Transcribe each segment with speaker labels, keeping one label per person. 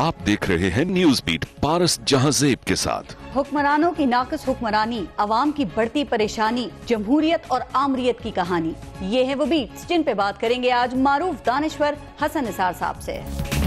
Speaker 1: आप देख रहे हैं न्यूज बीट पारस जहाजेब के साथ
Speaker 2: हुक्मरानों की नाकस हुक्मरानी आवाम की बढ़ती परेशानी जमहूरियत और आमरीत की कहानी ये है वो बीट जिन पे बात करेंगे आज मारूफ दानश्वर हसन निसार साहब ऐसी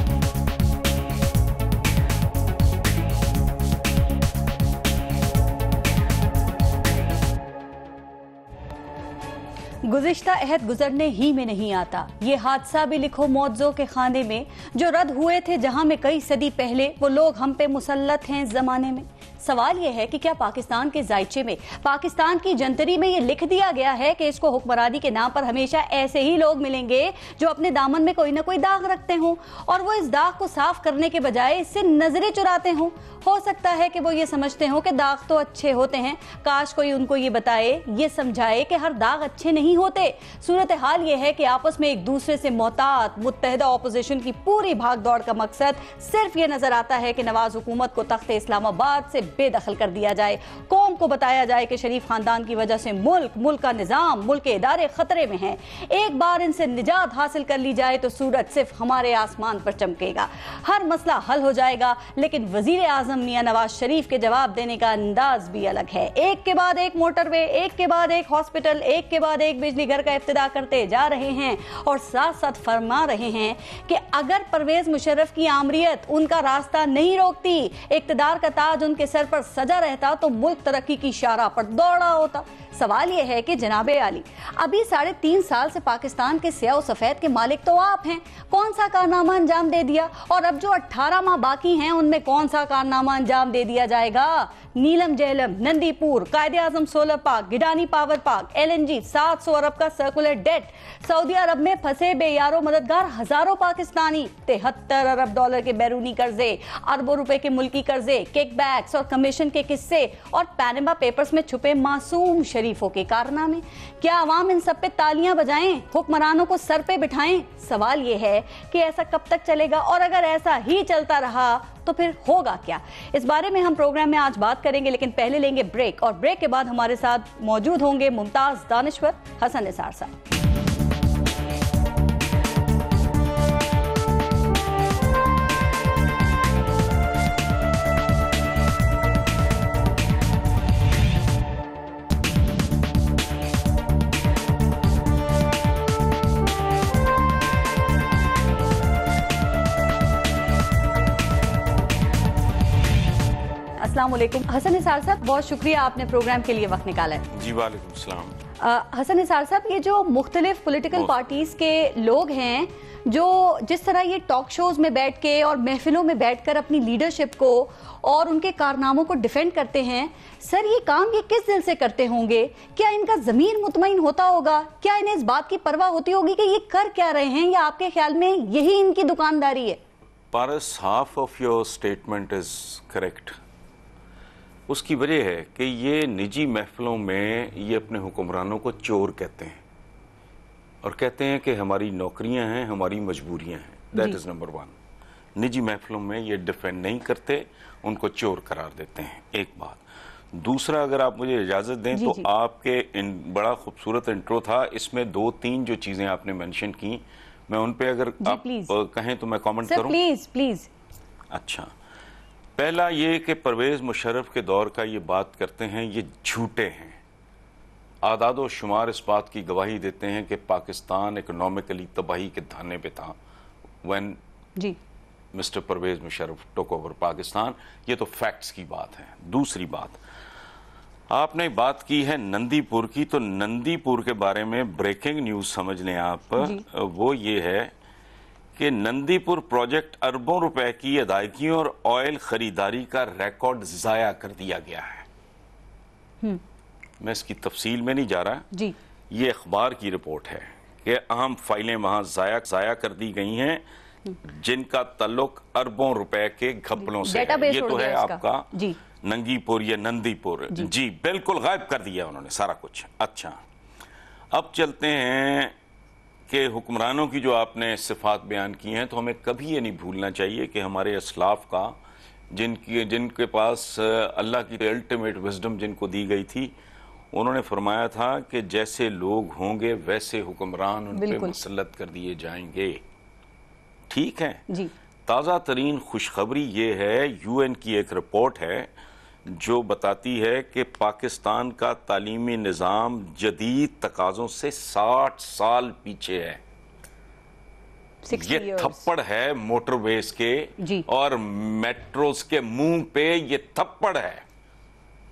Speaker 2: गुजशत अहद गुजरने ही में नहीं आता ये हादसा भी लिखो मुआवजों के खाने में जो रद्द हुए थे जहाँ में कई सदी पहले वो लोग हम पे मुसलत हैं इस जमाने में सवाल यह है कि क्या पाकिस्तान के जायचे में पाकिस्तान की जंतरी में ये लिख दिया गया है कि इसको हुक्मरानी के नाम पर हमेशा ऐसे ही लोग मिलेंगे जो अपने दामन में कोई ना कोई दाग रखते हों और वो इस दाग को साफ करने के बजाय इससे नजरें चुराते हों हो सकता है कि वो ये समझते हों कि दाग तो अच्छे होते हैं काश कोई उनको ये बताए ये समझाए कि हर दाग अच्छे नहीं होते सूरत हाल ये है कि आपस में एक दूसरे से मोहतात मुतहदा अपोजिशन की पूरी भाग दौड़ का मकसद सिर्फ ये नजर आता है कि नवाज हुकूमत को तख्त इस्लामाबाद से बेदखल कर दिया जाए कौम को बताया जाए कि शरीफ खानदान की वजह से मुल्क मुल्क का निज़ाम मुल्क के इदारे खतरे में हैं एक बार इनसे निजात हासिल कर ली जाए तो सूरज सिर्फ हमारे आसमान पर चमकेगा हर मसला हल हो जाएगा लेकिन वजीर आजम मियाँ नवाज शरीफ के जवाब देने का अंदाज भी अलग है एक के बाद एक मोटरवे एक के बाद एक हॉस्पिटल एक के बाद एक बिजली घर का इब्तदा करते जा रहे हैं और साथ साथ फरमा रहे हैं कि अगर परवेज मुशर्रफ की आमरीत उनका रास्ता नहीं रोकती इकतदार का ताज उनके सर सर पर सजा रहता तो मुल्क तरक्की की इशारा पर दौड़ा होता सवाल यह है कि जनाबे आली अभी साढ़े तीन साल से पाकिस्तान के सिया सफेद के मालिक तो आप हैं कौन सा कारनामा अंजाम दे दिया और अब जो अट्ठारह माह बाकी हैं उनमें कौन सा कारनामा अंजाम दे दिया जाएगा नीलम Jhelum Nandipur Quaid e Azam solar park Gadani power park L N G सात सौ अरब का सर्कुलर डेट सऊदी अरब में फंसे बेयारो मददगार हजारों पाकिस्तानी तिहत्तर अरब डॉलर के बैरूनी कर्जे अरबों रुपए के मुल्की कर्जे किकबैक्स और कमीशन के किस्से और पैनमा पेपर्स में छुपे मासूम शरीफों के कारनामे क्या आवाम इन सब पे तालियां बजाएं हुक्मरानों को सर पे बिठाएं सवाल ये है कि ऐसा कब तक चलेगा और अगर ऐसा ही चलता रहा तो फिर होगा क्या इस बारे में हम प्रोग्राम में आज बात करेंगे लेकिन पहले लेंगे ब्रेक और ब्रेक के बाद हमारे साथ मौजूद होंगे मुमताज दानश्वर हसन निसार साहब लेकिन हसन निसार साहब बहुत शुक्रिया आपने प्रोग्राम के लिए वक्त निकाला है
Speaker 1: जी वालेकुम
Speaker 2: हसन निसार साहब ये जो मुख्तलिफ पोलिटिकल पार्टीज के लोग हैं जो जिस तरह ये टॉक शोज में बैठ के और महफिलों में बैठ कर अपनी लीडरशिप को और उनके कारनामों को डिफेंड करते हैं सर ये काम ये किस दिल से करते होंगे क्या इनका ज़मीन मुतमिन होता होगा क्या इन्हें इस बात की परवाह होती होगी कि ये कर क्या रहे हैं या आपके ख्याल में यही इनकी दुकानदारी है
Speaker 1: Paris, half of your statement is correct. उसकी वजह है कि ये निजी महफिलों में ये अपने हुक्मरानों को चोर कहते हैं और कहते हैं कि हमारी नौकरियां हैं हमारी मजबूरियां हैं दैट इज़ नंबर वन निजी महफिलों में ये डिफेंड नहीं करते उनको चोर करार देते हैं एक बात दूसरा अगर आप मुझे इजाज़त दें जी, तो जी। आपके इन बड़ा खूबसूरत इंट्रो था इसमें दो तीन जो चीज़ें आपने मेंशन की मैं उन पे अगर आप कहें तो मैं कमेंट करूं
Speaker 2: प्लीज़ प्लीज़
Speaker 1: अच्छा पहला ये कि परवेज़ मुशरफ के दौर का ये बात करते हैं ये झूठे हैं आदाद व शुमार इस बात की गवाही देते हैं कि पाकिस्तान इकनॉमिकली तबाही के धाने पे था वन जी Mr Pervez Musharraf took over Pakistan ये तो फैक्ट्स की बात है दूसरी बात आपने बात की है नंदीपुर की तो नंदीपुर के बारे में ब्रेकिंग न्यूज़ समझ लें आप वो ये है कि नंदीपुर प्रोजेक्ट अरबों रुपए की अदायगियों और ऑयल खरीदारी का रिकॉर्ड जाया कर दिया गया है हम्म। मैं इसकी तफसील में नहीं जा रहा जी ये अखबार की रिपोर्ट है कि अहम फाइलें वहां जाया जाया कर दी गई हैं हम्म। जिनका तल्लुक अरबों रुपए के घपलों से है। ये तो है आपका जी नंगीपुर या नंदीपुर जी, जी बिल्कुल गायब कर दिया उन्होंने सारा कुछ अच्छा अब चलते हैं के हुक्मरानों की जो आपने सिफात बयान की हैं तो हमें कभी ये नहीं भूलना चाहिए कि हमारे असलाफ का जिनकी जिनके पास अल्लाह की अल्टीमेट विजडम जिनको दी गई थी उन्होंने फरमाया था कि जैसे लोग होंगे वैसे हुक्मरान उन पर मुसलत कर दिए जाएंगे ठीक है ताज़ा तरीन खुशखबरी ये है यूएन की एक रिपोर्ट है जो बताती है कि पाकिस्तान का तालीमी निज़ाम जदीद तकाज़ों से साठ साल पीछे है ये थप्पड़ है मोटरवेज के और मेट्रोज के मुंह पे ये थप्पड़ है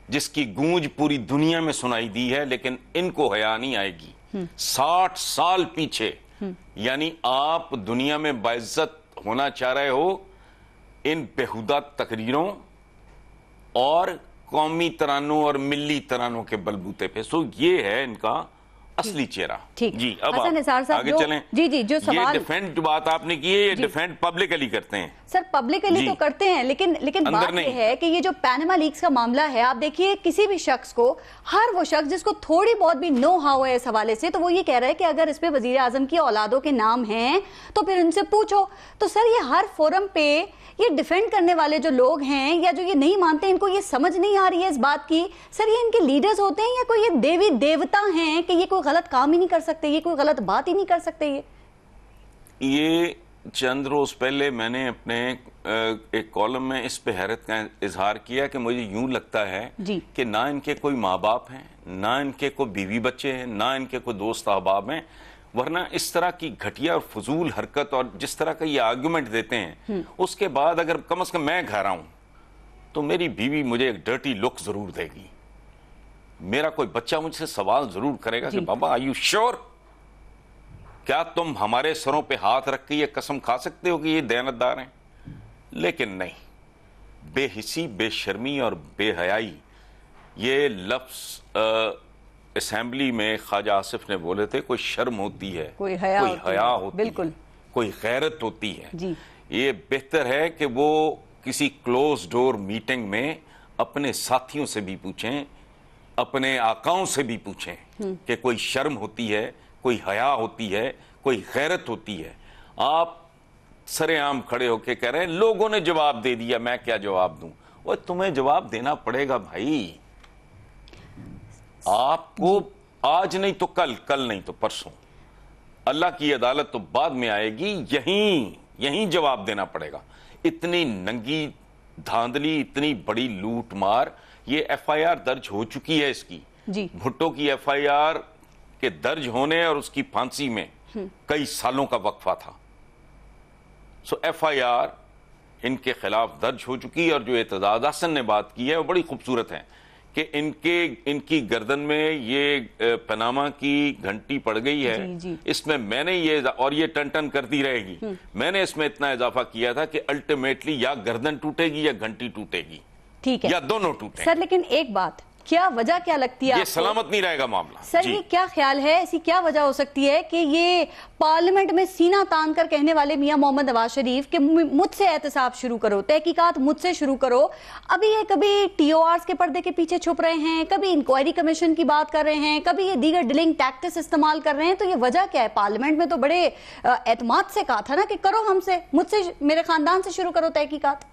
Speaker 1: जिसकी गूंज पूरी दुनिया में सुनाई दी है लेकिन इनको हया नहीं आएगी हम्म। साठ साल पीछे हम्म। यानी आप दुनिया में बाइज्जत होना चाह रहे हो इन बेहुदा तकरीरों और कौमी तरानों और मिली तरानों के बलबूते पे सो ये है इनका असली चेहरा ठीक जी अब आगे चलें जी
Speaker 2: जी जो सवाल
Speaker 1: डिफेंड बात आपने की है ये डिफेंड पब्लिकली करते हैं
Speaker 2: सर पब्लिकली तो करते हैं लेकिन लेकिन बात ये है कि ये जो पैनमा लीक्स का मामला है आप देखिए किसी भी शख्स को हर वो शख्स जिसको थोड़ी बहुत भी नो हाउ है इस हवाले से तो वो ये कह रहा है कि अगर इस पे वजीर आजम की औलादों के नाम हैं तो फिर उनसे पूछो तो सर ये हर फोरम पे ये डिफेंड करने वाले जो लोग हैं या जो ये नहीं मानते इनको ये समझ नहीं आ रही है इस बात की सर ये इनके लीडर्स होते हैं या कोई ये देवी देवता हैं कि ये कोई गलत काम ही नहीं कर सकते ये कोई गलत बात ही नहीं कर सकते ये
Speaker 1: ये चंद रोज पहले मैंने अपने एक कॉलम में इस पे हैरत का इजहार किया कि मुझे यूं लगता है कि ना इनके कोई माँ बाप हैं ना इनके कोई बीवी बच्चे हैं ना इनके कोई दोस्त अहबाब हैं वरना इस तरह की घटिया और फजूल हरकत और जिस तरह का ये आर्ग्यूमेंट देते हैं हम्म। उसके बाद अगर कम अज कम मैं घर आऊं तो मेरी बीवी मुझे एक डर्टी लुक जरूर देगी मेरा कोई बच्चा मुझसे सवाल जरूर करेगा कि बाबा आई यू श्योर क्या तुम हमारे सरों पे हाथ रख के ये कसम खा सकते हो कि ये दयानतदार हैं लेकिन नहीं बेहिसी बेशर्मी और बेहयाई ये लफ्स असम्बली में ख्वाजा आसिफ ने बोले थे कोई शर्म होती है कोई हया कोई हया होती, होती बिल्कुल है, कोई गैरत होती है जी ये बेहतर है कि वो किसी क्लोज डोर मीटिंग में अपने साथियों से भी पूछें अपने आकाओं से भी पूछें हम्म। कि कोई शर्म होती है कोई हया होती है कोई गैरत होती है आप सरेआम खड़े होके कह रहे हैं लोगों ने जवाब दे दिया मैं क्या जवाब दूं और तुम्हें जवाब देना पड़ेगा भाई आपको आज नहीं तो कल कल नहीं तो परसों अल्लाह की अदालत तो बाद में आएगी यहीं यहीं जवाब देना पड़ेगा इतनी नंगी धांधली इतनी बड़ी लूट मार ये एफआईआर दर्ज हो चुकी है इसकी जी भुट्टो की एफआईआर के दर्ज होने और उसकी फांसी में हम्म। कई सालों का वक्फा था सो एफआईआर इनके खिलाफ दर्ज हो चुकी है और जो एतजाज हसन ने बात की है वो बड़ी खूबसूरत है कि इनके इनकी गर्दन में ये पनामा की घंटी पड़ गई है जी, जी। इसमें मैंने ये और ये टन टन करती रहेगी हम्म। मैंने इसमें इतना इजाफा किया था कि अल्टीमेटली या गर्दन टूटेगी या घंटी टूटेगी ठीक है या दोनों टूटे सर
Speaker 2: लेकिन एक बात क्या वजह क्या लगती है ये सलामत
Speaker 1: नहीं रहेगा मामला सर ये
Speaker 2: क्या ख्याल है ऐसी क्या वजह हो सकती है कि ये पार्लियामेंट में सीना तान कर कहने वाले मियां मोहम्मद नवाज शरीफ के मुझसे एहतसाब शुरू करो तहकीकात मुझसे शुरू करो अभी ये कभी आर के पर्दे के पीछे छुप रहे हैं कभी इंक्वायरी कमीशन की बात कर रहे हैं कभी ये दीगर डिलिंग टैक्टिस इस्तेमाल कर रहे हैं तो ये वजह क्या है पार्लियामेंट में तो बड़े एतमाद से कहा था ना कि करो हमसे मुझसे मेरे खानदान से शुरू करो तहकीक़त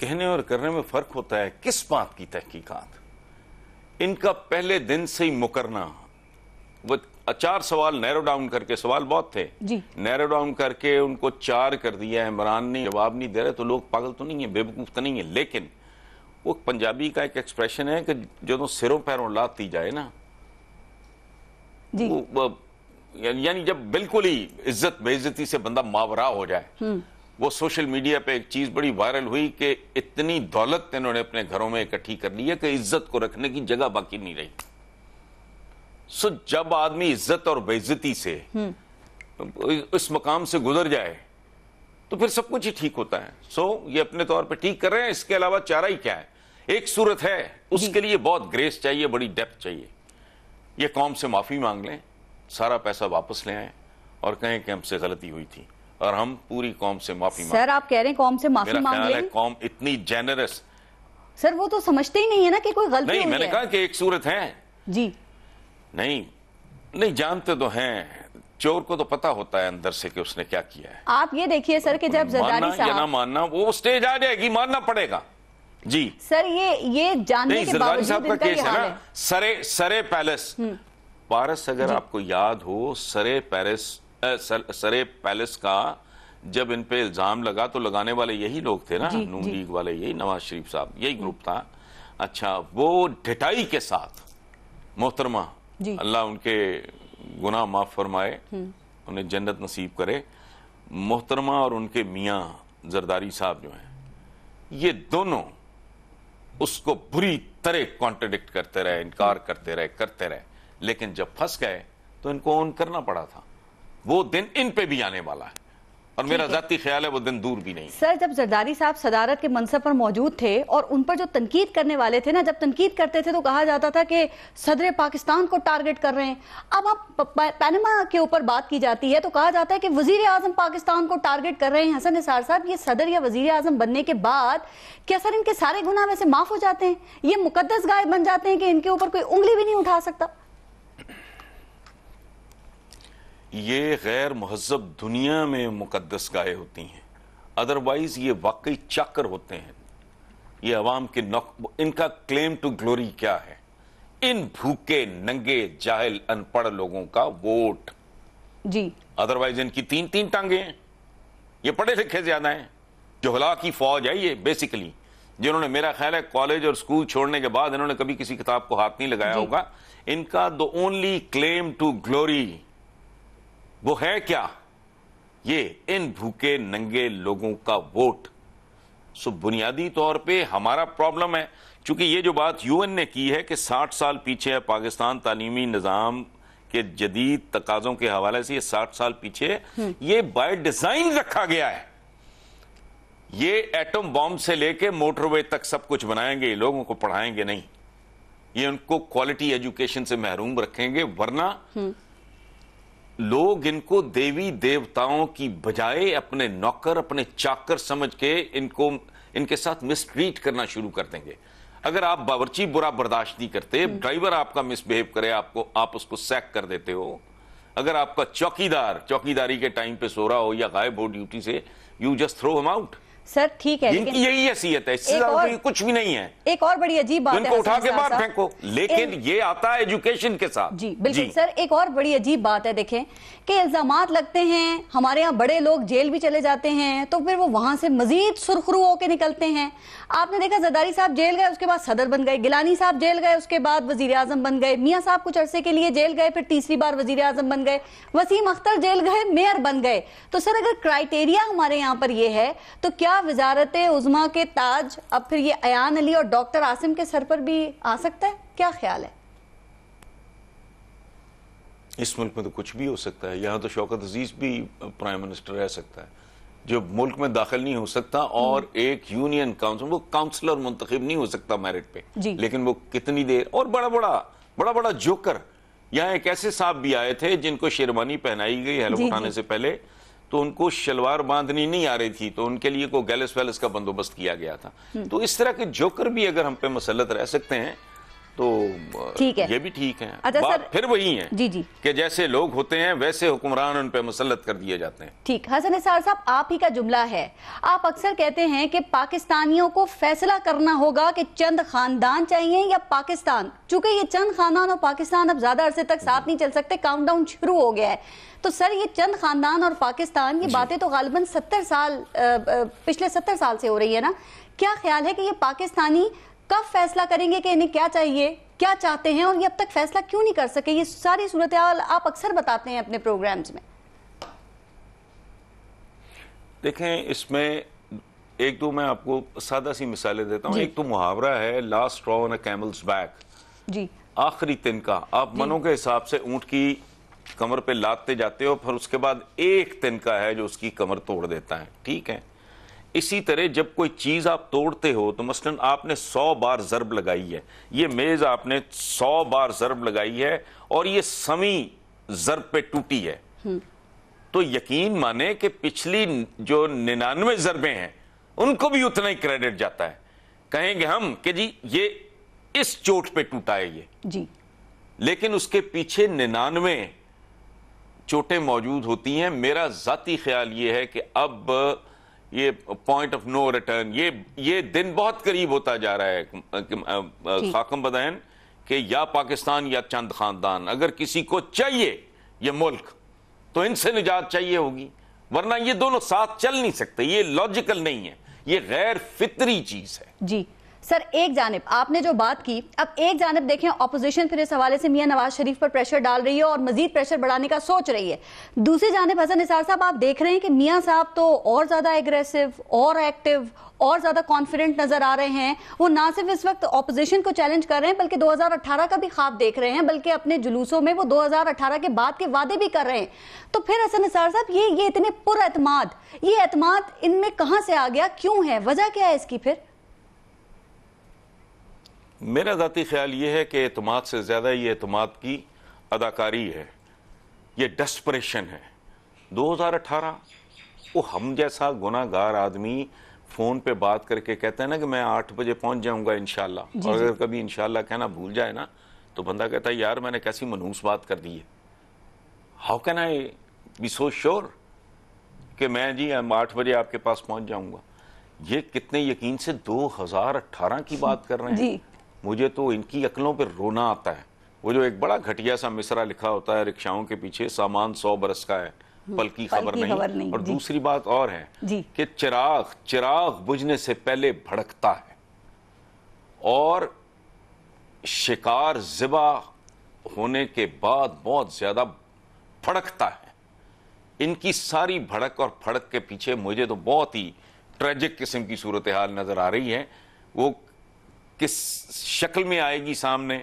Speaker 1: कहने और करने में फ़र्क होता है किस बात की तहकीकात इनका पहले दिन से ही मुकरना वो चार सवाल नैरो डाउन करके सवाल बहुत थे नैरो डाउन करके उनको चार कर दिया है इमरान ने जवाब नहीं दे रहे तो लोग पागल तो नहीं है बेवकूफ़ तो नहीं है लेकिन वो पंजाबी का एक एक्सप्रेशन है कि जो तो सिरों पैरों लाती जाए ना जी। वो, वो, यानी जब बिल्कुल ही इज्जत बेइज्जती से बंदा मावरा हो जाए हम्म। वो सोशल मीडिया पे एक चीज़ बड़ी वायरल हुई कि इतनी दौलत इन्होंने अपने घरों में इकट्ठी कर ली है कि इज्जत को रखने की जगह बाकी नहीं रही सो जब आदमी इज्जत और बेइज्जती से हम्म। इस मकाम से गुजर जाए तो फिर सब कुछ ही ठीक होता है सो ये अपने तौर पे ठीक कर रहे हैं इसके अलावा चारा ही क्या है एक सूरत है उसके लिए बहुत ग्रेस चाहिए बड़ी डेप्थ चाहिए ये कौम से माफ़ी मांग लें सारा पैसा वापस ले आए और कहें कि हमसे गलती हुई थी और हम पूरी कौम से माफी सर
Speaker 2: आप कह रहे हैं कौम से माफी मांग लें
Speaker 1: कौम इतनी जेनरस
Speaker 2: सर वो तो समझते ही नहीं है ना कि कोई गलती नहीं मैंने कहा
Speaker 1: कि एक सूरत है जी नहीं नहीं जानते तो हैं चोर को तो पता होता है अंदर से कि उसने क्या किया है
Speaker 2: आप ये देखिए सर कि जब जरदारी साहब ना
Speaker 1: मानना वो स्टेज आ जाएगी मानना पड़ेगा जी
Speaker 2: सर ये ये जानने के बावजूद साहब का केस है ना
Speaker 1: सरे सरे पैलेस हम्म। पारस अगर आपको याद हो सरे पैलेस सरे पैलेस का जब इन पे इल्जाम लगा तो लगाने वाले यही लोग थे ना नून लीग वाले यही नवाज शरीफ साहब यही ग्रुप था अच्छा वो ढिटाई के साथ मोहतरमा अल्लाह उनके गुनाह माफ फरमाए हम्म। उन्हें जन्नत नसीब करे मोहतरमा और उनके मियाँ जरदारी साहब जो हैं ये दोनों उसको बुरी तरह कॉन्ट्रडिक्ट करते रहे इनकार करते रहे करते रहे लेकिन जब फंस गए तो इनको ओन करना पड़ा था वो दिन इन पे भी आने वाला है और मेरा जाती ख्याल है वो दिन दूर भी नहीं
Speaker 2: सर जब जरदारी साहब सदारत के मनसब पर मौजूद थे और उन पर जो तनकीद करने वाले थे ना जब तनकीद करते थे तो कहा जाता था कि सदर पाकिस्तान को टारगेट कर रहे हैं अब आप पैनमा के ऊपर बात की जाती है तो कहा जाता है कि वजीर आजम पाकिस्तान को टारगेट कर रहे हैं हसन निसार साहब ये सदर या वजीर आजम बनने के बाद क्या सर इनके सारे गुना वैसे माफ हो जाते हैं ये मुकदस गाय बन जाते हैं कि इनके ऊपर कोई उंगली भी नहीं उठा सकता
Speaker 1: ये गैर महजब दुनिया में मुकदस गाये होती हैं अदरवाइज ये वाकई चक्र होते हैं ये अवाम के नक इनका क्लेम टू ग्लोरी क्या है इन भूखे नंगे जाहिल अनपढ़ लोगों का वोट जी अदरवाइज इनकी तीन तीन टांगे हैं ये पढ़े लिखे ज्यादा हैं जोहला की फौज है ये बेसिकली जिन्होंने मेरा ख्याल है कॉलेज और स्कूल छोड़ने के बाद इन्होंने कभी किसी किताब को हाथ नहीं लगाया होगा इनका the only claim to glory वो है क्या ये इन भूखे नंगे लोगों का वोट सो बुनियादी तौर पे हमारा प्रॉब्लम है क्योंकि ये जो बात यूएन ने की है कि 60 साल पीछे है पाकिस्तान तालीमी निज़ाम के जदीद तकाजों के हवाले से ये 60 साल पीछे हम्म। ये बाय डिज़ाइन रखा गया है ये एटम बॉम्ब से लेके मोटरवे तक सब कुछ बनाएंगे लोगों को पढ़ाएंगे नहीं ये उनको क्वालिटी एजुकेशन से महरूम रखेंगे वरना हम्म। लोग इनको देवी देवताओं की बजाय अपने नौकर अपने चाकर समझ के इनको इनके साथ मिसट्रीट करना शुरू कर देंगे अगर आप बावरची बुरा बर्दाश्त नहीं करते हम्म। ड्राइवर आपका मिसबिहेव करे आपको आप उसको सैक कर देते हो अगर आपका चौकीदार चौकीदारी के टाइम पे सो रहा हो या गायब हो ड्यूटी से you just throw them out
Speaker 2: sir ठीक है इनकी यही हैसियत है इससे और,
Speaker 1: कुछ भी नहीं है
Speaker 2: एक और बड़ी अजीब बात है उठा के बाहर फेंको लेकिन
Speaker 1: ये आता है एजुकेशन के साथ जी बिल्कुल सर
Speaker 2: एक और बड़ी अजीब बात है देखें कि इल्जाम लगते हैं हमारे यहाँ बड़े लोग जेल भी चले जाते हैं तो फिर वो वहां से मजीद सुरखरू होकर निकलते हैं आपने देखा जदारी साहब जेल गए उसके बाद सदर बन गए गिलानी साहब जेल गए उसके बाद वजीर आजम बन गए मियाँ साहब कुछ अरसे के लिए जेल गए फिर तीसरी बार वजीर आजम बन गए वसीम अख्तर जेल गए मेयर बन गए तो सर अगर क्राइटेरिया हमारे यहाँ पर यह है तो क्या क्या वजारत उजमा के ताज अब फिर ये अन अली और डॉक्टर आसिम के सर पर भी आ सकता है क्या ख्याल है
Speaker 1: इस मुल्क में तो कुछ भी हो सकता है यहाँ तो शौकत अजीज भी प्राइम मिनिस्टर रह सकता है जो मुल्क में दाखिल नहीं हो सकता और हम्म। एक यूनियन काउंसिल वो काउंसलर मुंतखब नहीं हो सकता मेरिट पे लेकिन वो कितनी देर और बड़ा बड़ा बड़ा बड़ा जोकर यहाँ एक ऐसे साहब भी आए थे जिनको शेरवानी पहनाई गई हेलो उठाने से पहले तो उनको शलवार बांधनी नहीं आ रही थी तो उनके लिए को गैलस वैलस का बंदोबस्त किया गया था हम्म। तो इस तरह के जोकर भी अगर हम पे मसलत रह सकते हैं तो ठीक है ये भी ठीक है अच्छा सर फिर वही है जी जी कि जैसे लोग होते हैं वैसे हुक्मरान उन पर मुसलत कर दिए जाते हैं
Speaker 2: ठीक हसन निसार साहब आप ही का जुमला है आप अक्सर कहते हैं कि पाकिस्तानियों को फैसला करना होगा कि चंद खानदान चाहिए या पाकिस्तान चूंकि ये चंद खानदान और पाकिस्तान अब ज्यादा अरसे तक साथ नहीं चल सकते काउंटडाउन शुरू हो गया है तो सर ये चंद खानदान और पाकिस्तान ये बातें तो गालबन सत्तर साल पिछले सत्तर साल से हो रही है ना क्या ख्याल है कि ये पाकिस्तानी कब फैसला करेंगे कि इन्हें क्या चाहिए क्या चाहते हैं और ये अब तक फैसला क्यों नहीं कर सके ये सारी सूरत आप अक्सर बताते हैं अपने प्रोग्राम्स में
Speaker 1: देखें इसमें एक तो मैं आपको सादा सी मिसालें देता हूँ एक तो मुहावरा है लास्ट ऑन कैमल्स बैक जी आखिरी तिनका आप मनों के हिसाब से ऊंट की कमर पे लादते जाते हो फिर उसके बाद एक तिनका है जो उसकी कमर तोड़ देता है ठीक है इसी तरह जब कोई चीज़ आप तोड़ते हो तो मसलन आपने सौ बार ज़रब लगाई है ये मेज़ आपने सौ बार ज़रब लगाई है और ये समी ज़रब पे टूटी है हम्म। तो यकीन माने कि पिछली जो निन्यानवे जरबे हैं उनको भी उतना ही क्रेडिट जाता है कहेंगे हम कि जी ये इस चोट पे टूटा है ये जी लेकिन उसके पीछे निन्यानवे चोटें मौजूद होती हैं मेरा ज़ाती ख्याल ये है कि अब ये पॉइंट ऑफ नो रिटर्न ये ये दिन बहुत करीब होता जा रहा है खाकम बदायन कि या पाकिस्तान या चंद खानदान अगर किसी को चाहिए ये मुल्क तो इनसे निजात चाहिए होगी वरना ये दोनों साथ चल नहीं सकते ये लॉजिकल नहीं है ये गैर फितरी चीज है
Speaker 2: जी सर एक जानब आपने जो बात की अब एक जानब देखें अपोजिशन फिर इस हवाले से मियां नवाज शरीफ पर प्रेशर डाल रही है और मजीद प्रेशर बढ़ाने का सोच रही है दूसरी जानब हसन निसार साहब आप देख रहे हैं कि मियां साहब तो और ज्यादा एग्रेसिव और एक्टिव और ज्यादा कॉन्फिडेंट नजर आ रहे हैं वो ना सिर्फ इस वक्त अपोजिशन को चैलेंज कर रहे हैं बल्कि 2018 का भी खाब देख रहे हैं बल्कि अपने जुलूसों में वो 2018 के बाद के वादे भी कर रहे हैं तो फिर हसन निसार साहब ये ये इतने पुरमाद ये अतमाद इनमें कहाँ से आ गया क्यों है वजह क्या है इसकी फिर
Speaker 1: मेरा ज़ाती ख्याल ये है कि अतमाद से ज़्यादा ये अतमाद की अदाकारी है ये डेस्परेशन है दो हजार 2018 वो हम जैसा गुनागार आदमी फ़ोन पर बात करके कहते हैं ना कि मैं आठ बजे पहुँच जाऊँगा इन और अगर कभी इन कहना भूल जाए ना तो बंदा कहता है यार मैंने कैसी मनूस बात कर दी है how can I be so sure कि मैं जी हम आठ बजे आपके पास पहुँच जाऊँगा ये कितने यकीन से दो हजार अट्ठारह की बात कर रहे हैं मुझे तो इनकी अकलों पर रोना आता है वो जो एक बड़ा घटिया सा मिसरा लिखा होता है रिक्शाओं के पीछे सामान सौ बरस का है हम्म, पल की खबर नहीं, नहीं और दूसरी बात और है कि चिराग चिराग बुझने से पहले भड़कता है और शिकार जिबा होने के बाद बहुत ज्यादा भड़कता है इनकी सारी भड़क और फड़क के पीछे मुझे तो बहुत ही ट्रेजिक किस्म की सूरत हाल नजर आ रही है वो किस शक्ल में आएगी सामने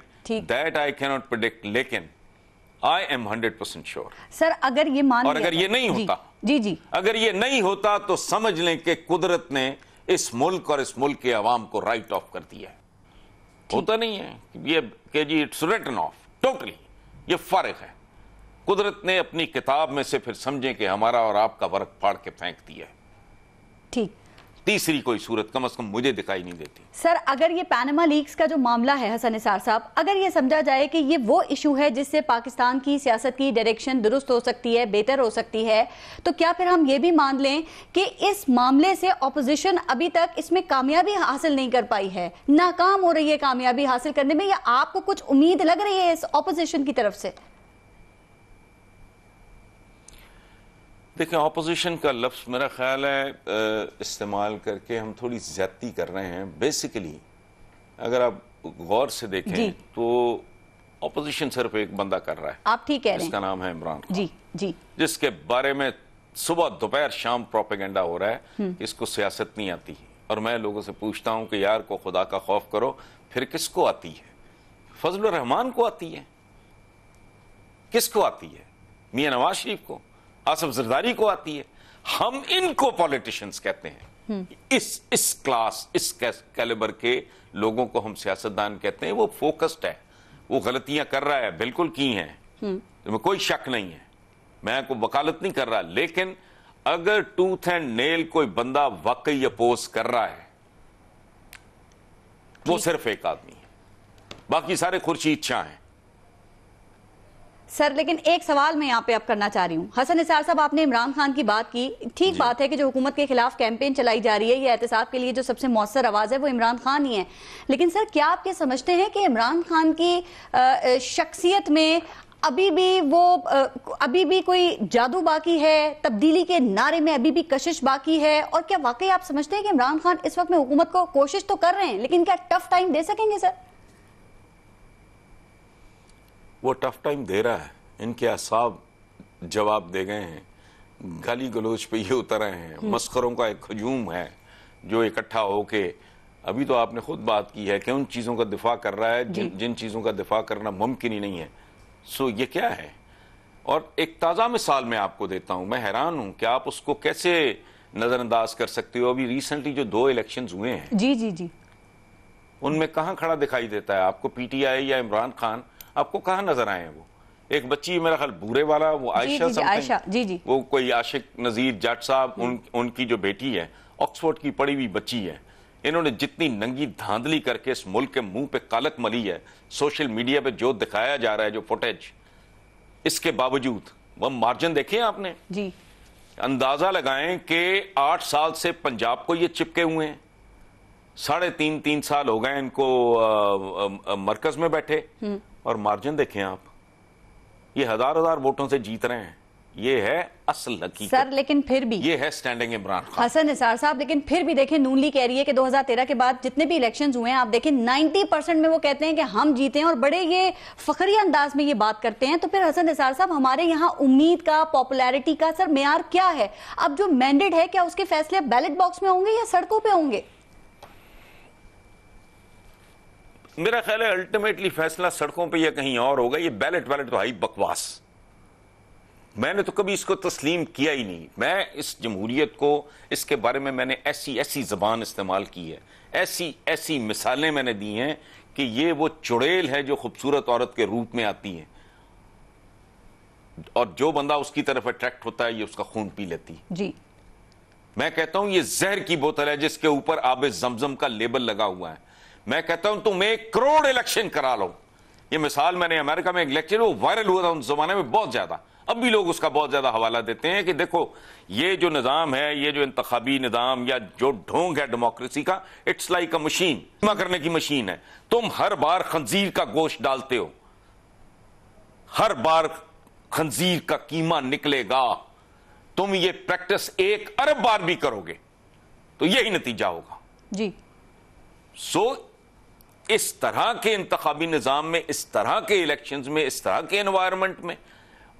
Speaker 1: दैट आई कैनॉट प्रोडिक्ट लेकिन I am hundred percent sure
Speaker 2: sir अगर ये मान और अगर ये तो- नहीं होता
Speaker 1: जी जी अगर ये नहीं होता तो समझ लें कि कुदरत ने इस मुल्क और इस मुल्क के आवाम को राइट ऑफ कर दिया है होता नहीं है ये के जी इट्स रिटन ऑफ टोटली ये फर्क है कुदरत ने अपनी किताब में से फिर समझें कि हमारा और आपका वर्क फाड़ के फेंक दिया है ठीक तीसरी कोई सूरत कम अज कम मुझे दिखाई नहीं देती
Speaker 2: सर अगर ये पैनमा लीक्स का जो मामला है हसन निसार साहब अगर ये समझा जाए कि ये वो इशू है जिससे पाकिस्तान की सियासत की डायरेक्शन दुरुस्त हो सकती है बेहतर हो सकती है तो क्या फिर हम ये भी मान लें कि इस मामले से अपोजिशन अभी तक इसमें कामयाबी हासिल नहीं कर पाई है नाकाम हो रही है कामयाबी हासिल करने में या आपको कुछ उम्मीद लग रही है इस अपोजिशन की तरफ से
Speaker 1: देखें ऑपोजिशन का लफ्ज़ मेरा ख्याल है इस्तेमाल करके हम थोड़ी ज्यादती कर रहे हैं बेसिकली अगर आप गौर से देखें तो ऑपोजिशन सिर्फ एक बंदा कर रहा है
Speaker 2: आप ठीक है इसका नाम है इमरान जी
Speaker 1: जी जिसके बारे में सुबह दोपहर शाम प्रोपेगेंडा हो रहा है हम्म। इसको सियासत नहीं आती है और मैं लोगों से पूछता हूं कि यार को खुदा का खौफ करो फिर किसको आती है फजल रहमान को आती है किसको आती है मियाँ नवाज शरीफ को आसफ जरदारी को आती है हम इनको पॉलिटिशियंस कहते हैं हम्म। इस इस क्लास इस कैलिबर के लोगों को हम सियासतदान कहते हैं वो फोकस्ड है वो गलतियां कर रहा है बिल्कुल की हैं हम्म। तो कोई शक नहीं है मैं कोई वकालत नहीं कर रहा लेकिन अगर टूथ एंड नेल कोई बंदा वाकई अपोज कर रहा है वो सिर्फ एक आदमी है बाकी सारे खुर्शी इच्छा हैं
Speaker 2: सर लेकिन एक सवाल मैं यहाँ पे आप करना चाह रही हूँ हसन निसार साहब आपने इमरान खान की बात की ठीक बात है कि जो हुकूमत के खिलाफ कैंपेन चलाई जा रही है ये एहतसाब के लिए जो सबसे मौसर आवाज़ है वो इमरान खान ही है लेकिन सर क्या आप ये समझते हैं कि इमरान खान की शख्सियत में अभी भी वो अभी भी कोई जादू बाकी है तब्दीली के नारे में अभी भी कशिश बाकी है और क्या वाकई आप समझते हैं कि इमरान खान इस वक्त में हुकूमत को कोशिश तो कर रहे हैं लेकिन क्या टफ टाइम दे सकेंगे सर
Speaker 1: वो टफ टाइम दे रहा है इनके असाब जवाब दे गए हैं गाली गलोच पे ये उतर रहे हैं हम्म। मस्करों का एक हजूम है जो इकट्ठा होके अभी तो आपने खुद बात की है कि उन चीज़ों का दिफा कर रहा है जिन जिन चीज़ों का दिफा करना मुमकिन ही नहीं है सो ये क्या है और एक ताज़ा मिसाल मैं आपको देता हूँ मैं हैरान हूँ कि आप उसको कैसे नज़रअंदाज कर सकते हो अभी रिसेंटली जो दो इलेक्शन हुए हैं जी जी जी उनमें कहाँ खड़ा दिखाई देता है आपको पीटीआई या इमरान खान आपको कहाँ नजर आए हैं वो एक बच्ची मेरा ख्याल बुरे वाला वो आयशा जी, जी, आयशा जी जी वो कोई आशिक नज़ीर जट साहब उन उनकी जो बेटी है ऑक्सफोर्ड की पढ़ी हुई बच्ची है इन्होंने जितनी नंगी धांधली करके इस मुल्क के मुंह पे कालक मली है सोशल मीडिया पे जो दिखाया जा रहा है जो फुटेज इसके बावजूद वह मार्जिन देखे आपने जी अंदाजा लगाएं कि आठ साल से पंजाब को ये चिपके हुए हैं साढ़े तीन तीन साल हो गए इनको मरकज में बैठे हम्म। और मार्जिन देखें आप ये हजार हजार वोटों से जीत रहे हैं ये है असल हकीकत सर
Speaker 2: लेकिन फिर भी
Speaker 1: ये है स्टैंडिंग इमरान
Speaker 2: हसन निसार साहब लेकिन फिर भी देखें नून लीग कह रही है कि 2013 के बाद जितने भी इलेक्शंस हुए हैं आप देखें 90 परसेंट में वो कहते हैं कि हम जीते हैं और बड़े ये फखरी अंदाज में ये बात करते हैं तो फिर हसन निसार साहब हमारे यहाँ उम्मीद का पॉपुलैरिटी का सर मैार क्या है अब जो मैंडेट है क्या उसके फैसले बैलेट बॉक्स में होंगे या सड़कों पर होंगे
Speaker 1: मेरा ख्याल है अल्टीमेटली फैसला सड़कों पे या कहीं और होगा ये बैलेट वैलेट तो हाई बकवास मैंने तो कभी इसको तस्लीम किया ही नहीं मैं इस जमहूरियत को इसके बारे में मैंने ऐसी ऐसी जबान इस्तेमाल की है ऐसी ऐसी मिसालें मैंने दी हैं कि ये वो चुड़ैल है जो खूबसूरत औरत के रूप में आती है और जो बंदा उसकी तरफ अट्रैक्ट होता है ये उसका खून पी लेती जी मैं कहता हूं ये जहर की बोतल है जिसके ऊपर आब जमजम का लेबल लगा हुआ है मैं कहता हूं तुम एक करोड़ इलेक्शन करा लो ये मिसाल मैंने अमेरिका में एक लेक्चर वो वायरल हुआ था उस जमाने में बहुत ज्यादा अब भी लोग उसका बहुत ज्यादा हवाला देते हैं कि देखो ये जो निज़ाम है ये जो इंतबी निज़ाम या जो ढोंग है डेमोक्रेसी का इट्स लाइक अ मशीन करने की मशीन है तुम हर बार खंजीर का गोश्त डालते हो हर बार खंजीर का कीमा निकलेगा तुम ये प्रैक्टिस एक अरब बार भी करोगे तो यही नतीजा होगा जी सो so, इस तरह के इंतबी निज़ाम में इस तरह के इलेक्शन में इस तरह के इन्वायरमेंट में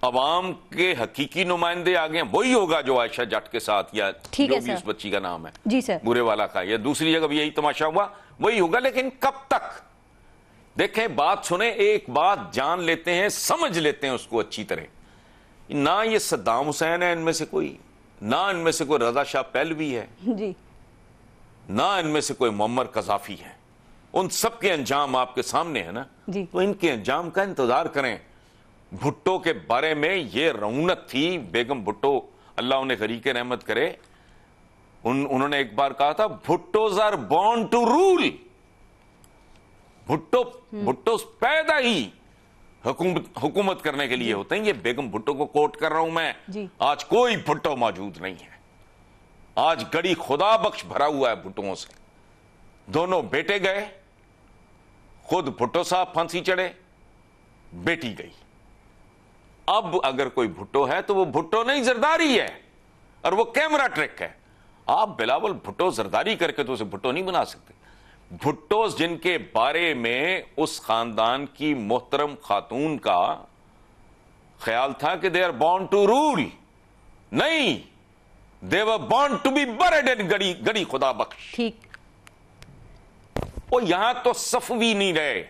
Speaker 1: अवाम के हकीकी नुमाइंदे आगे गए वही होगा जो आयशा जट के साथ या जो भी उस बच्ची का नाम है जी सर बुरे वाला का या दूसरी जगह भी यही तमाशा हुआ वही होगा लेकिन कब तक देखें बात सुने एक बात जान लेते हैं समझ लेते हैं उसको अच्छी तरह ना ये सद्दाम हुसैन है इनमें से कोई ना इनमें से कोई रजा शाह पहलवी है जी ना इनमें से कोई मोहम्मद कजाफी है उन सब के अंजाम आपके सामने है ना तो इनके अंजाम का इंतजार करें भुट्टो के बारे में ये रौनक थी बेगम भुट्टो अल्लाह उन्हें गरीक रहमत करे उन, उन्होंने एक बार कहा था Bhuttos are born to rule Bhutto hmm. Bhutto पैदा ही हुकूमत हुकूमत करने के लिए होते हैं ये बेगम भुट्टो को कोट कर रहा हूं मैं आज कोई भुट्टो मौजूद नहीं है आज गड़ी खुदा बख्श भरा हुआ है भुट्टो से दोनों बेटे गए खुद भुट्टो साहब फांसी चढ़े बेटी गई अब अगर कोई भुट्टो है तो वो भुट्टो नहीं जरदारी है और वो कैमरा ट्रिक है आप बिलावल भुट्टो जरदारी करके तो उसे भुट्टो नहीं बना सकते भुट्टो जिनके बारे में उस खानदान की मोहतरम खातून का ख्याल था कि they are bound to rule नहीं they were bound to be buried and गड़ी गड़ी खुदा बख्श ठीक वो यहां तो सफवी नहीं रहे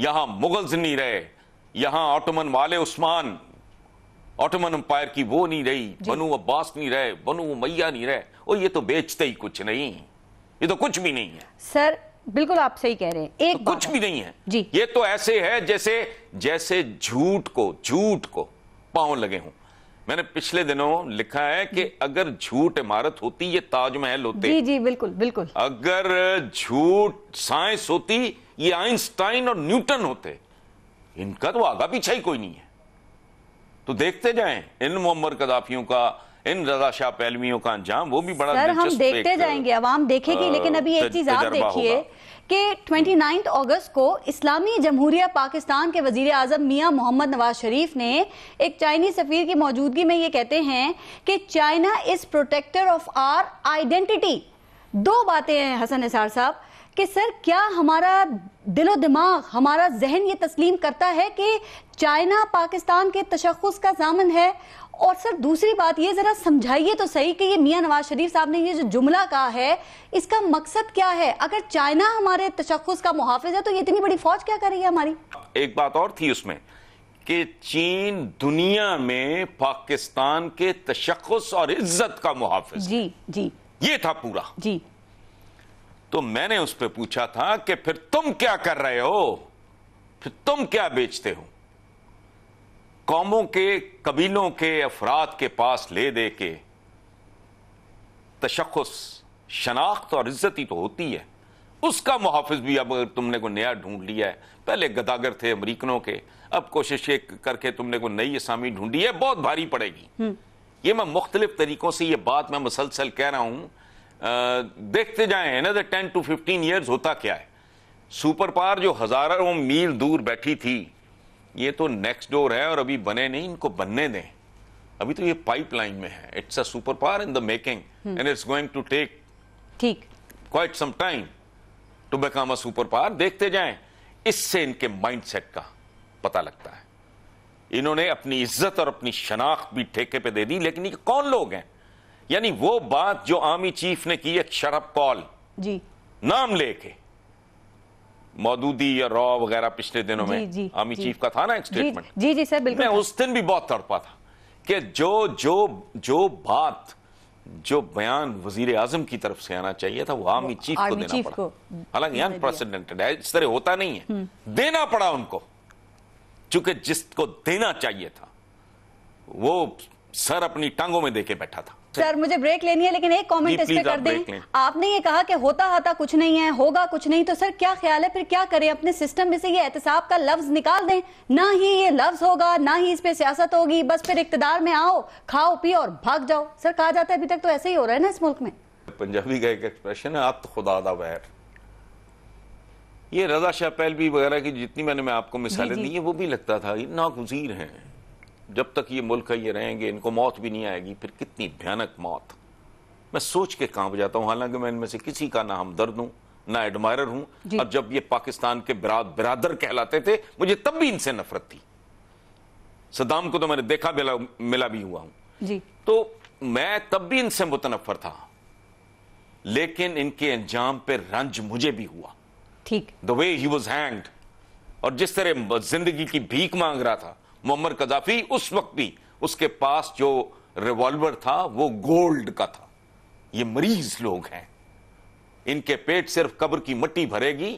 Speaker 1: यहां मुगल्स नहीं रहे यहां ऑटोमन वाले उस्मान ऑटोमन अंपायर की वो नहीं रही बनु अब्बास नहीं रहे बनु मैया नहीं रहे वो ये तो बेचते ही कुछ नहीं ये तो कुछ भी नहीं है
Speaker 2: सर बिल्कुल आप सही कह रहे हैं
Speaker 1: एक तो कुछ है। भी नहीं है जी ये तो ऐसे है जैसे जैसे झूठ को झूठ को पांव लगे हों मैंने पिछले दिनों लिखा है कि अगर झूठ इमारत होती ये ताजमहल होते जी
Speaker 2: जी बिल्कुल बिल्कुल
Speaker 1: अगर झूठ साइंस होती ये आइंस्टाइन और न्यूटन होते इनका तो आगा पीछा ही कोई नहीं है तो देखते जाएं इन मोहम्मद कदाफियों का इन रजा शाह पहलवियों का अंजाम वो भी बड़ा सर हम देखते जाएंगे
Speaker 2: आवाम देखेगी लेकिन अभी एक चीज आप देखिए कि 29 अगस्त को इस्लामी जमहूरिया पाकिस्तान के वजीर अजम मियाँ मोहम्मद नवाज शरीफ ने एक चाइनीज सफ़ीर की मौजूदगी में ये कहते हैं कि China is protector of our identity दो बातें हैं हसन निसार साहब कि सर क्या हमारा दिलो दिमाग हमारा जहन ये तस्लीम करता है कि चाइना पाकिस्तान के तशखस का जामन है और सर दूसरी बात ये जरा समझाइए तो सही कि ये मियां नवाज शरीफ साहब ने ये जो जुमला कहा है इसका मकसद क्या है अगर चाइना हमारे तशखस का मुहाफिज है तो ये इतनी बड़ी फौज क्या कर रही है हमारी
Speaker 1: एक बात और थी उसमें कि चीन दुनिया में पाकिस्तान के तशखस और इज्जत का मुहाफिज जी जी ये था पूरा जी तो मैंने उस पर पूछा था कि फिर तुम क्या कर रहे हो फिर तुम क्या बेचते हो कौमों के कबीलों के अफराद के पास ले दे के तशखस शनाख्त और इज्जत ही तो होती है उसका मुहाफ़ भी अब तुमने को नया ढूंढ लिया है पहले गदागर थे अमरीकनों के अब कोशिश करके तुमने को नई असामी ढूंढी है बहुत भारी पड़ेगी हम्म। ये मैं मुख्तलिफ तरीकों से ये बात मैं मुसलसल कह रहा हूँ देखते जाए ना टेन टू फिफ्टीन ईयर्स होता क्या है सुपर पावर जो हज़ारों मील दूर बैठी थी ये तो नेक्स्ट डोर है और अभी बने नहीं इनको बनने दें अभी तो ये पाइपलाइन में है it's a superpower in the making and it's going to take ठीक quite some time to become a superpower देखते जाएं इससे इनके माइंडसेट का पता लगता है इन्होंने अपनी इज्जत और अपनी शनाख्त भी ठेके पे दे दी लेकिन ये कौन लोग हैं यानी वो बात जो आर्मी चीफ ने की एक शराब कॉल जी नाम लेके मौदूदी या रॉ वगैरह पिछले दिनों जी, में जी, आर्मी चीफ का था ना एक स्टेटमेंट
Speaker 2: जी जी सर बिल्कुल
Speaker 1: मैं उस दिन भी बहुत तड़पा था कि जो जो जो बात जो बयान वजीर आजम की तरफ से आना चाहिए था वो आर्मी चीफ को देना पड़ा हालांकि अनप्रेसिडेंटेड है इस तरह होता नहीं है हम्म। देना पड़ा उनको चूंकि जिसको देना चाहिए था वो सर अपनी टांगों में देके बैठा था सर
Speaker 2: मुझे ब्रेक लेनी है लेकिन एक कमेंट इस पे कर दें आपने ये कहा कि होता हाथा कुछ नहीं है होगा कुछ नहीं तो सर क्या ख्याल है फिर क्या करें अपने सिस्टम में से ये एहतसाब का लफ्ज निकाल दें ना ही ये लफ्ज होगा ना ही इस पे सियासत होगी बस फिर इकतदार में आओ खाओ पियो और भाग जाओ सर कहा जाता है अभी तक तो ऐसे ही हो रहा है ना इस मुल्क में
Speaker 1: पंजाबी का एक एक्सप्रेशन है आप तो खुदा दा वैर ये रजा शाह पहलवी वगैरह की जितनी मैंने मैं आपको मिसालें दी है वो भी लगता था ये गुजीर हैं जब तक ये मुल्क है ये रहेंगे इनको मौत भी नहीं आएगी फिर कितनी भयानक मौत मैं सोच के कांप जाता हूँ हालांकि मैं इनमें से किसी का ना हमदर्द हूँ ना एडमायर हूँ और जब ये पाकिस्तान के बिराद बिरादर कहलाते थे मुझे तब भी इनसे नफरत थी सदाम को तो मैंने देखा मिला मिला भी हुआ हूँ तो मैं तब भी इनसे मुतनफर था लेकिन इनके अंजाम पे रंज मुझे भी हुआ ठीक the way he was hanged और जिस तरह जिंदगी की भीख मांग रहा था मोहम्मद कजाफी उस वक्त भी उसके पास जो रिवॉल्वर था वो गोल्ड का था ये मरीज लोग हैं इनके पेट सिर्फ कब्र की मट्टी भरेगी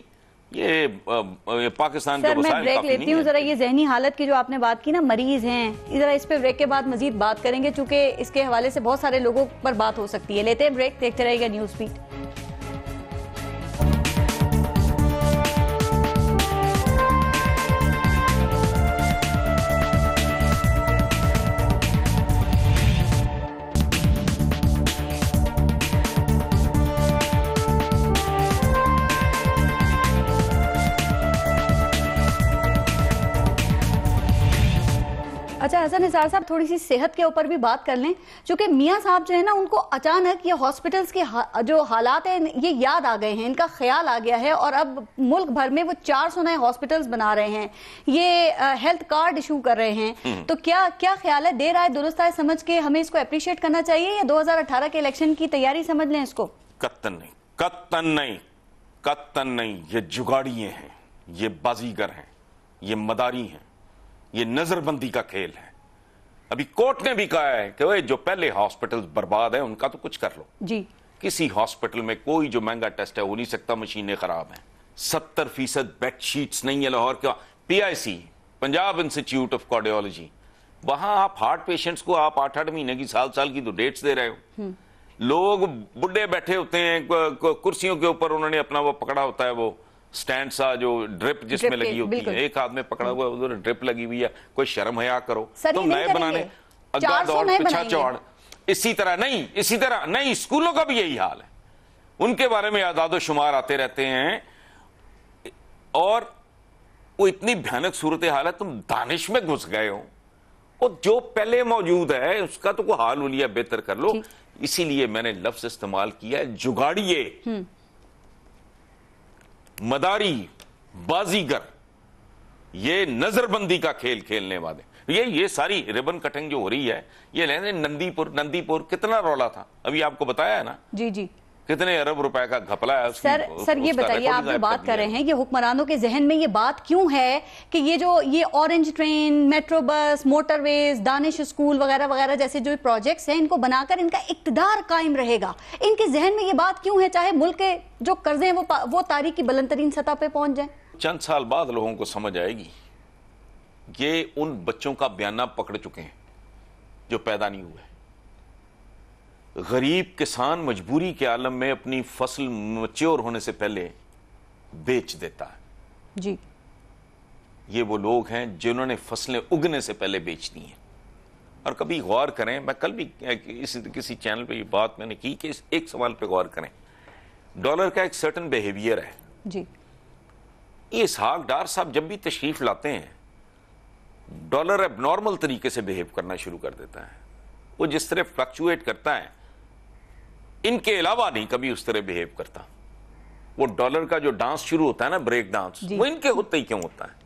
Speaker 1: ये, ये पाकिस्तान सर मैं ब्रेक लेती हूँ जरा
Speaker 2: ये जहनी हालत की जो आपने बात की ना मरीज हैं जरा इस पे ब्रेक के बाद मजीद बात करेंगे चूंकि इसके हवाले से बहुत सारे लोगों पर बात हो सकती है लेते हैं ब्रेक देखते रहेगा न्यूज फीट हसन निजार साहब थोड़ी सी सेहत के ऊपर भी बात कर लें क्योंकि मियाँ साहब जो है ना उनको अचानक ये हॉस्पिटल्स के हा, जो हालात हैं ये याद आ गए हैं इनका ख्याल आ गया है और अब मुल्क भर में वो चार सौ नए हॉस्पिटल्स बना रहे हैं ये आ, हेल्थ कार्ड इशू कर रहे हैं हम्म। तो क्या क्या ख्याल है देर आए दुरुस्त आए समझ के हमें इसको अप्रिशिएट करना चाहिए या दो के इलेक्शन की तैयारी समझ लें इसको
Speaker 1: कत्तन नहीं कत्तन नहीं कत्तन नहीं ये जुगाड़िए हैं ये बाजीगर हैं ये मदारी हैं ये नजरबंदी का खेल है अभी कोर्ट ने भी कहा है कि जो पहले हॉस्पिटल बर्बाद है उनका तो कुछ कर लो जी किसी हॉस्पिटल में कोई जो महंगा टेस्ट है हो नहीं सकता मशीनें खराब हैं सत्तर फीसद बेडशीट नहीं है लाहौर का PIC Punjab Institute of Cardiology वहां आप हार्ट पेशेंट्स को आप आठ आठ महीने की साल साल की तो डेट्स दे रहे हो हम्म। लोग बुढ़े बैठे होते हैं कुर्सियों के ऊपर उन्होंने अपना वो पकड़ा होता है वो स्टैंड सा जो ड्रिप जिसमें लगी होती है एक हाथ में पकड़ा हम्म। हुआ उधर ड्रिप लगी हुई है कोई शर्म हया करो तुम नए बनाने अग्गा दौड़ पिछा चौड़ इसी तरह नहीं इसी तरह नहीं स्कूलों का भी यही हाल है उनके बारे में आदाद शुमार आते रहते हैं और वो इतनी भयानक सूरत हाल है तुम दानिश में घुस गए हो और जो पहले मौजूद है उसका तो कोई हाल उलिया बेहतर कर लो इसीलिए मैंने लफ्ज इस्तेमाल किया है जुगाड़िए हम्म। मदारी बाजीगर ये नजरबंदी का खेल खेलने वाले ये ये सारी रिबन कटिंग जो हो रही है ये लेने नंदीपुर नंदीपुर कितना रौला था अभी आपको बताया है ना जी जी कितने अरब रुपए का घपला है उसकी, सर सर ये बताइए आप जो बात कर रहे
Speaker 2: हैं ये हुक्मरानों के जहन में ये बात क्यों है कि ये जो ये orange train metro bus motorways Danish school वगैरह वगैरह जैसे जो प्रोजेक्ट्स हैं इनको बनाकर इनका इकतदार कायम रहेगा इनके जहन में ये बात क्यों है चाहे मुल्क के जो कर्जे हैं वो वो तारीख की बुलंद तरीन सतह पर पहुंच जाए
Speaker 1: चंद साल बाद लोगों को समझ आएगी ये उन बच्चों का बयाना पकड़ चुके हैं जो पैदा नहीं हुए गरीब किसान मजबूरी के आलम में अपनी फसल मच्योर होने से पहले बेच देता है जी ये वो लोग हैं जिन्होंने फसलें उगने से पहले बेचनी हैं और कभी गौर करें मैं कल भी इस किसी चैनल पे ये बात मैंने की कि इस एक सवाल पे गौर करें डॉलर का एक सर्टन बिहेवियर है जी इसहाक डार साहब जब भी तशरीफ लाते हैं डॉलर अब नॉर्मल तरीके से बिहेव करना शुरू कर देता है वो जिस तरह फ्लक्चुएट करता है इनके अलावा नहीं कभी उस तरह बिहेव करता वो डॉलर का जो डांस शुरू होता है ना ब्रेक डांस वो इनके होते ही क्यों होता है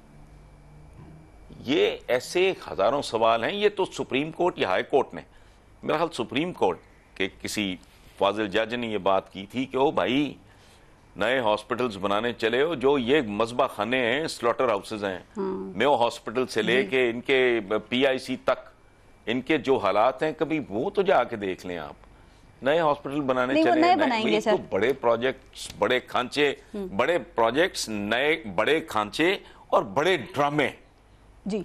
Speaker 1: ये ऐसे हजारों सवाल हैं ये तो सुप्रीम कोर्ट या हाई कोर्ट ने मेरा ख्याल सुप्रीम कोर्ट के किसी फाजिल जज ने ये बात की थी कि ओ भाई नए हॉस्पिटल्स बनाने चले हो जो ये मजबा खाने हैं स्लॉटर हाउसेज हैं हाँ। मेो हॉस्पिटल से लेके इनके पीआईसी तक इनके जो हालात हैं कभी वो तो जाके देख लें आप नए हॉस्पिटल बनाने चले नए बनाएंगे तो सर बड़े प्रोजेक्ट्स बड़े खांचे हम्म। बड़े प्रोजेक्ट्स नए बड़े खांचे और बड़े ड्रामे जी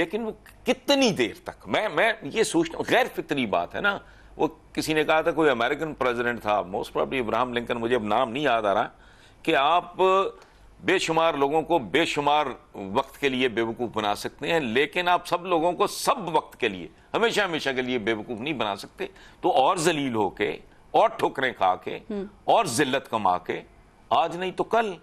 Speaker 1: लेकिन वो कितनी देर तक मैं मैं ये सोचता गैर फितरी बात है ना वो किसी ने कहा था कोई अमेरिकन प्रेसिडेंट था मोस्ट प्रॉब्ली इब्राहिम लिंकन मुझे अब नाम नहीं याद आ रहा कि आप बेशुमार लोगों को बेशुमार वक्त के लिए बेवकूफ़ बना सकते हैं लेकिन आप सब लोगों को सब वक्त के लिए हमेशा हमेशा के लिए बेवकूफ़ नहीं बना सकते तो और जलील होके और ठोकरें खा के हम्म। और जिल्लत कमा के आज नहीं तो कल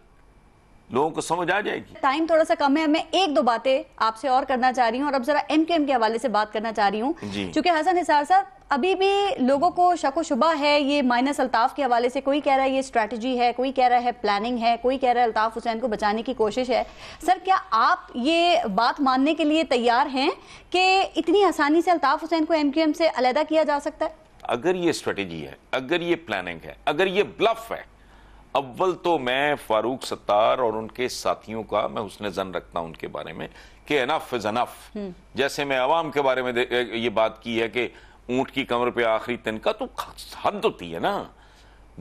Speaker 1: लोगों को समझ आ जाएगी
Speaker 2: टाइम थोड़ा सा कम है मैं एक दो बातें आपसे और करना चाह रही हूँ और अब जरा एम के एम के हवाले से बात करना चाह रही हूँ क्योंकि हसन हिसार साहब अभी भी लोगों को शको शुबा है ये माइनस अल्ताफ के हवाले से कोई कह रहा है ये स्ट्रैटेजी है कोई कह रहा है प्लानिंग है कोई कह रहा है अल्ताफ हुसैन को बचाने की कोशिश है सर क्या आप ये बात मानने के लिए तैयार हैं कि इतनी आसानी से अल्ताफ हुसैन को एम क्यू एम से अलहदा किया जा सकता
Speaker 1: है अगर ये स्ट्रेटेजी है अगर ये प्लानिंग है अगर ये ब्लफ है अव्वल तो मैं फारूक सत्तार और उनके साथियों का मैं उसने जन रखता हूं उनके बारे में कि एनफ इज अनफ जैसे मैं अवाम के बारे में ये बात की है कि ऊंट की कमर पे आखिरी तिनका तो हद होती है ना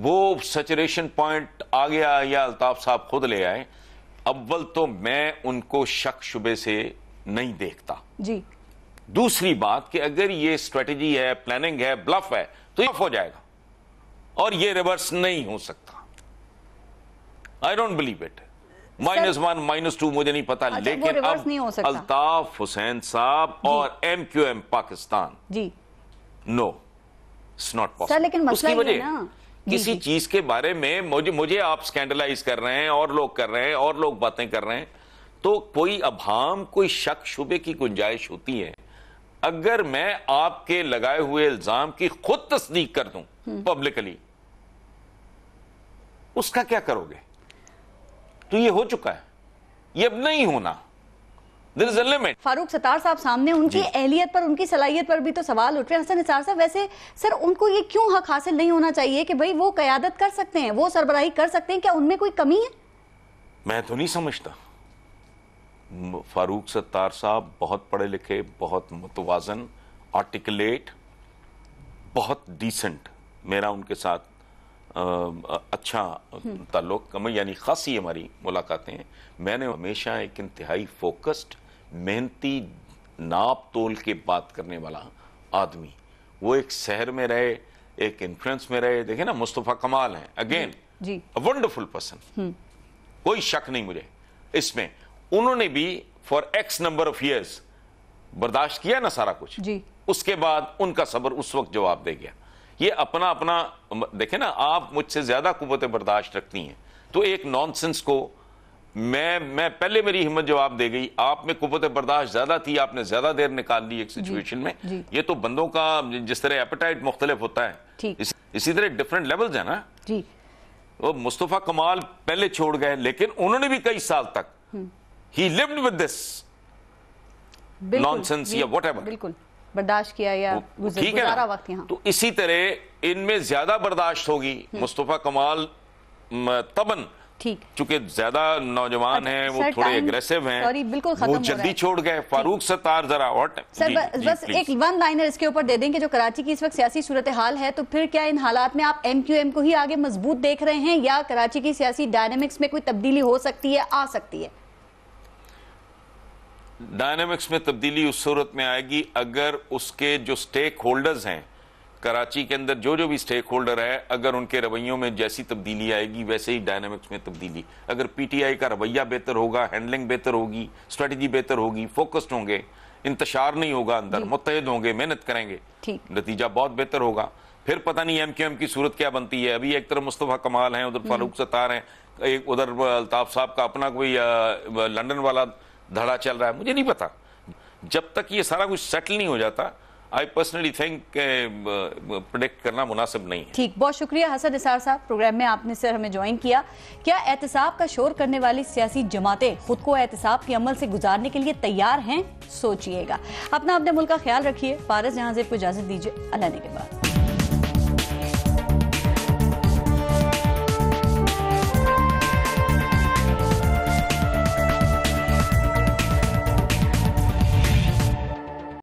Speaker 1: वो सचुरेशन पॉइंट आ गया या अल्ताफ साहब खुद ले आए अव्वल तो मैं उनको शक शुबे से नहीं देखता जी दूसरी बात कि अगर ये स्ट्रेटेजी है प्लानिंग है ब्लफ है तो ये हो जाएगा और ये रिवर्स नहीं हो सकता I don't believe it minus one minus two मुझे नहीं पता अच्छा, लेकिन अब अल्ताफ हुसैन साहब और एम क्यू एम पाकिस्तान जी नो इट्स नॉट पॉसिबल लेकिन उसकी वजह किसी चीज के बारे में मुझे मुझे आप स्कैंडलाइज कर रहे हैं और लोग कर रहे हैं और लोग बातें कर रहे हैं तो कोई अभाम कोई शक शुबे की गुंजाइश होती है अगर मैं आपके लगाए हुए इल्जाम की खुद तस्दीक कर दूं पब्लिकली हम्म। उसका क्या करोगे तो ये हो चुका है ये अब नहीं होना
Speaker 2: फारूक सतार साहब सामने उनकी अहलियत पर उनकी सलाहियत पर भी तो सवाल उठ रहे हैं हसन साहब वैसे सर उनको ये क्यों हक हासिल नहीं होना चाहिए कि भाई वो कयादत कर सकते हैं वो सरबराही कर सकते हैं क्या उनमें कोई कमी है
Speaker 1: मैं तो नहीं समझता फारूक सत्तार साहब बहुत पढ़े लिखे बहुत मुतवाजन आर्टिकुलेट बहुत डिसेंट मेरा उनके साथ अच्छा ताल्लुक कम यानी खासी हमारी मुलाकातें हैं मैंने हमेशा एक इंतहाई फोकस्ड मेहनती नाप तोल के बात करने वाला आदमी वो एक शहर में रहे एक इन्फ्लुएंस में रहे देखे ना मुस्तफ़ा कमाल हैं अगेन वंडरफुल पर्सन कोई शक नहीं मुझे इसमें उन्होंने भी for x number of years बर्दाश्त किया ना सारा कुछ जी उसके बाद उनका सबर उस वक्त जवाब दे गया ये अपना अपना देखे ना आप मुझसे ज़्यादा कुतें बर्दाश्त रखती हैं तो एक नॉनसेंस को मैं मैं पहले मेरी हिम्मत जवाब दे गई आप में कुत बर्दाश्त ज्यादा थी आपने ज्यादा देर निकाल ली एक सिचुएशन में ये तो बंदों का जिस तरह एपेटाइट मुख्तलिफ होता है इस, इसी तरह डिफरेंट लेवल्स है ना जी वो मुस्तफ़ा कमाल पहले छोड़ गए लेकिन उन्होंने भी कई साल तक he lived with this
Speaker 2: nonsense या एवर बिल्कुल बर्दाश्त किया या तो गुजारा वक्त यहाँ तो
Speaker 1: इसी तरह इनमें ज्यादा बर्दाश्त होगी हम्म। मुस्तफ़ा कमाल तबन ठीक चूंकि ज्यादा नौजवान है वो थोड़े एग्रेसिव हैं
Speaker 2: बिल्कुल वो जल्दी छोड़
Speaker 1: गए फारूक सत्तार जरा और सर जी, बस, जी, बस एक
Speaker 2: वन लाइनर इसके ऊपर दे देंगे जो कराची की इस वक्त सियासी सूरत हाल है तो फिर क्या इन हालात में आप एमक्यूएम को ही आगे मजबूत देख रहे हैं या कराची की सियासी डायनेमिक्स में कोई तब्दीली हो सकती है आ सकती है
Speaker 1: डायनेमिक्स में तब्दीली उस सूरत में आएगी अगर उसके जो स्टेक होल्डर्स हैं कराची के अंदर जो जो भी स्टेक होल्डर है अगर उनके रवैयों में जैसी तब्दीली आएगी वैसे ही डायनामिक्स में तब्दीली अगर पीटीआई का रवैया बेहतर होगा हैंडलिंग बेहतर होगी स्ट्रेटजी बेहतर होगी फोकस्ड होंगे इंतशार नहीं होगा अंदर मुतहद होंगे मेहनत करेंगे नतीजा बहुत बेहतर होगा फिर पता नहीं एम क्यू एम की सूरत क्या बनती है अभी एक तरफ मुस्तफ़ा कमाल हैं उधर हम्म। फारूक सत्तार हैं एक उधर अल्ताफ साहब का अपना कोई लंदन वाला धड़ा चल रहा है मुझे नहीं पता जब तक ये सारा कुछ सेटल नहीं हो जाता आई पर्सनली थिंक प्रोडिक्ट करना मुनासिब नहीं है
Speaker 2: ठीक बहुत शुक्रिया हसन निसार साहब प्रोग्राम में आपने सर हमें ज्वाइन किया क्या एहतसाब का शोर करने वाली सियासी जमातें खुद को एहतसाब के अमल से गुजारने के लिए तैयार हैं सोचिएगा अपना अपने मुल्क का ख्याल रखिए फारस जहां से इजाजत दीजिए अल्लाह के बाद